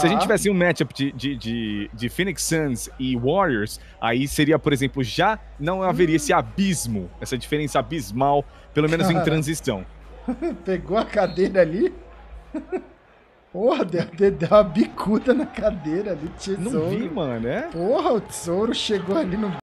Se a gente tá. tivesse um matchup de, de, de, de, Phoenix Suns e Warriors, aí seria, por exemplo, já não haveria hum. esse abismo, essa diferença abismal, pelo menos em transição. Pegou a cadeira ali. Porra, deu, deu, uma bicuda na cadeira ali, tesouro. Não vi, mano, é? Porra, o tesouro chegou ali no